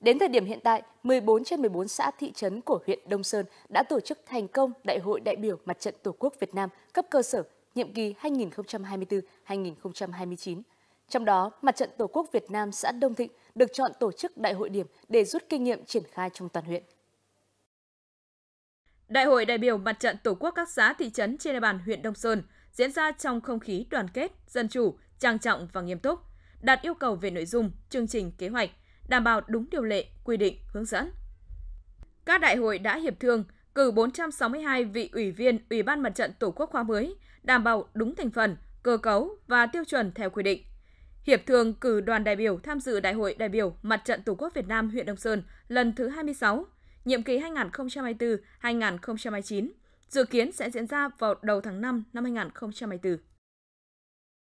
Đến thời điểm hiện tại, 14 trên 14 xã thị trấn của huyện Đông Sơn đã tổ chức thành công Đại hội đại biểu Mặt trận Tổ quốc Việt Nam cấp cơ sở nhiệm kỳ 2024-2029. Trong đó, Mặt trận Tổ quốc Việt Nam xã Đông Thịnh được chọn tổ chức đại hội điểm để rút kinh nghiệm triển khai trong toàn huyện. Đại hội đại biểu Mặt trận Tổ quốc các xã thị trấn trên địa bàn huyện Đông Sơn diễn ra trong không khí đoàn kết, dân chủ, trang trọng và nghiêm túc, đạt yêu cầu về nội dung, chương trình, kế hoạch, đảm bảo đúng điều lệ, quy định, hướng dẫn. Các đại hội đã hiệp thương, cử 462 vị ủy viên Ủy ban Mặt trận Tổ quốc khóa mới, đảm bảo đúng thành phần, cơ cấu và tiêu chuẩn theo quy định. Hiệp thương cử đoàn đại biểu tham dự Đại hội đại biểu Mặt trận Tổ quốc Việt Nam huyện Đông Sơn lần thứ 26, nhiệm kỳ 2024-2029, dự kiến sẽ diễn ra vào đầu tháng 5 năm 2024.